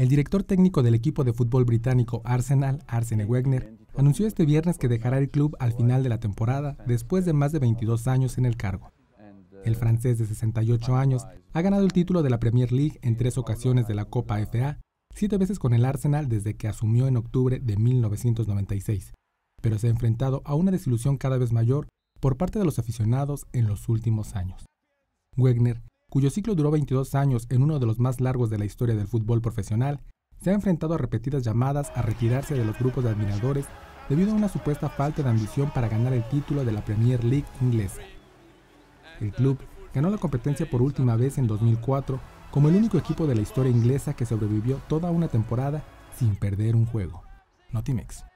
El director técnico del equipo de fútbol británico Arsenal, Arsene Wenger, anunció este viernes que dejará el club al final de la temporada después de más de 22 años en el cargo. El francés de 68 años ha ganado el título de la Premier League en tres ocasiones de la Copa FA, siete veces con el Arsenal desde que asumió en octubre de 1996, pero se ha enfrentado a una desilusión cada vez mayor por parte de los aficionados en los últimos años. Wegner cuyo ciclo duró 22 años en uno de los más largos de la historia del fútbol profesional, se ha enfrentado a repetidas llamadas a retirarse de los grupos de admiradores debido a una supuesta falta de ambición para ganar el título de la Premier League inglesa. El club ganó la competencia por última vez en 2004 como el único equipo de la historia inglesa que sobrevivió toda una temporada sin perder un juego. Notimex.